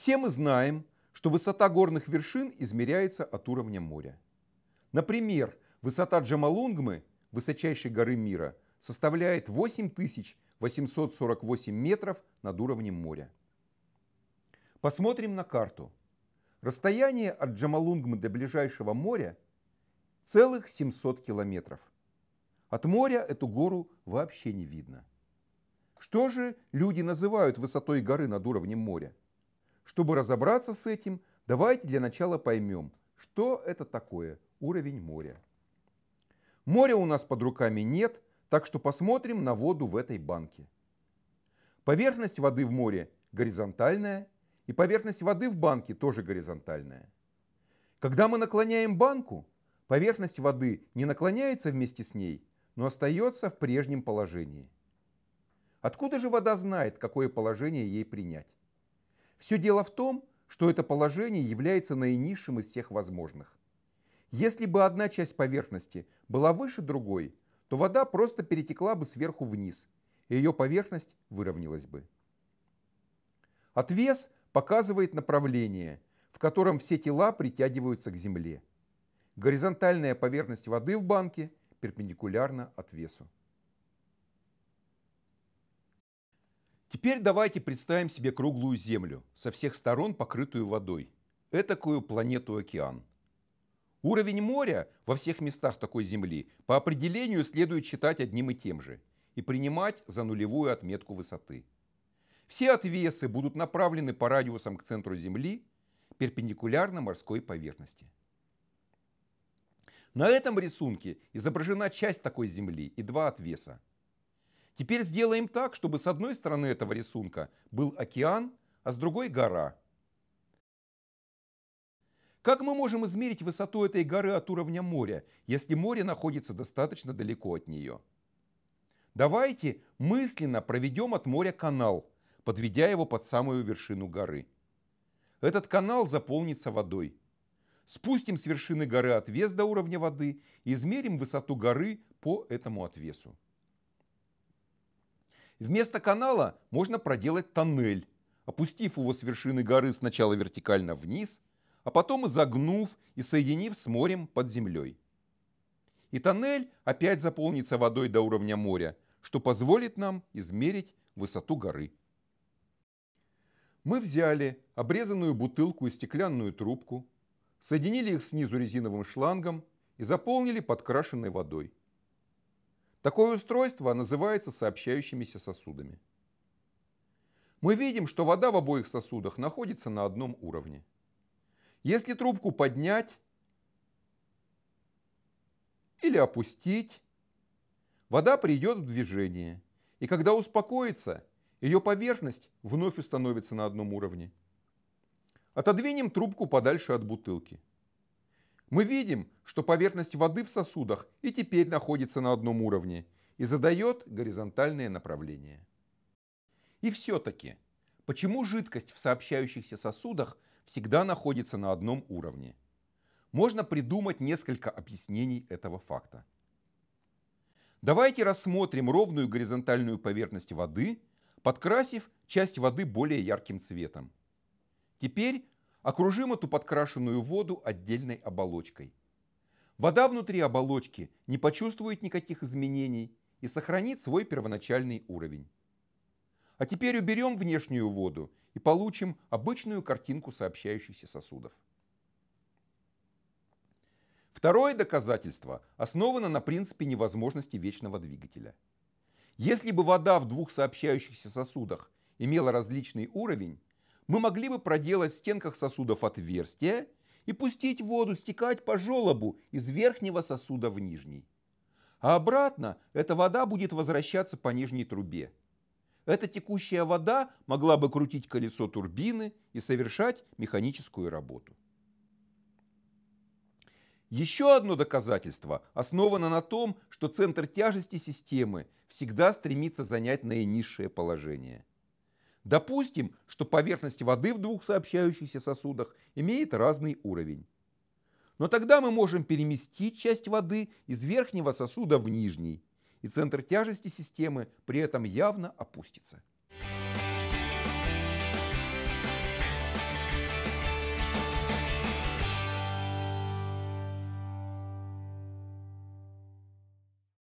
Все мы знаем, что высота горных вершин измеряется от уровня моря. Например, высота Джамалунгмы, высочайшей горы мира, составляет 8848 метров над уровнем моря. Посмотрим на карту. Расстояние от Джамалунгмы до ближайшего моря целых 700 километров. От моря эту гору вообще не видно. Что же люди называют высотой горы над уровнем моря? Чтобы разобраться с этим, давайте для начала поймем, что это такое уровень моря. Моря у нас под руками нет, так что посмотрим на воду в этой банке. Поверхность воды в море горизонтальная, и поверхность воды в банке тоже горизонтальная. Когда мы наклоняем банку, поверхность воды не наклоняется вместе с ней, но остается в прежнем положении. Откуда же вода знает, какое положение ей принять? Все дело в том, что это положение является наинизшим из всех возможных. Если бы одна часть поверхности была выше другой, то вода просто перетекла бы сверху вниз, и ее поверхность выровнялась бы. Отвес показывает направление, в котором все тела притягиваются к земле. Горизонтальная поверхность воды в банке перпендикулярна отвесу. Теперь давайте представим себе круглую Землю, со всех сторон покрытую водой. Этакую планету-океан. Уровень моря во всех местах такой Земли по определению следует считать одним и тем же и принимать за нулевую отметку высоты. Все отвесы будут направлены по радиусам к центру Земли перпендикулярно морской поверхности. На этом рисунке изображена часть такой Земли и два отвеса – Теперь сделаем так, чтобы с одной стороны этого рисунка был океан, а с другой гора. Как мы можем измерить высоту этой горы от уровня моря, если море находится достаточно далеко от нее? Давайте мысленно проведем от моря канал, подведя его под самую вершину горы. Этот канал заполнится водой. Спустим с вершины горы отвес до уровня воды и измерим высоту горы по этому отвесу. Вместо канала можно проделать тоннель, опустив его с вершины горы сначала вертикально вниз, а потом изогнув и соединив с морем под землей. И тоннель опять заполнится водой до уровня моря, что позволит нам измерить высоту горы. Мы взяли обрезанную бутылку и стеклянную трубку, соединили их снизу резиновым шлангом и заполнили подкрашенной водой. Такое устройство называется сообщающимися сосудами. Мы видим, что вода в обоих сосудах находится на одном уровне. Если трубку поднять или опустить, вода придет в движение, и когда успокоится, ее поверхность вновь установится на одном уровне. Отодвинем трубку подальше от бутылки – мы видим, что поверхность воды в сосудах и теперь находится на одном уровне и задает горизонтальное направление. И все-таки, почему жидкость в сообщающихся сосудах всегда находится на одном уровне? Можно придумать несколько объяснений этого факта. Давайте рассмотрим ровную горизонтальную поверхность воды, подкрасив часть воды более ярким цветом. Теперь Окружим эту подкрашенную воду отдельной оболочкой. Вода внутри оболочки не почувствует никаких изменений и сохранит свой первоначальный уровень. А теперь уберем внешнюю воду и получим обычную картинку сообщающихся сосудов. Второе доказательство основано на принципе невозможности вечного двигателя. Если бы вода в двух сообщающихся сосудах имела различный уровень, мы могли бы проделать в стенках сосудов отверстия и пустить воду стекать по желобу из верхнего сосуда в нижний. А обратно эта вода будет возвращаться по нижней трубе. Эта текущая вода могла бы крутить колесо турбины и совершать механическую работу. Еще одно доказательство основано на том, что центр тяжести системы всегда стремится занять наинизшее положение. Допустим, что поверхность воды в двух сообщающихся сосудах имеет разный уровень. Но тогда мы можем переместить часть воды из верхнего сосуда в нижний, и центр тяжести системы при этом явно опустится.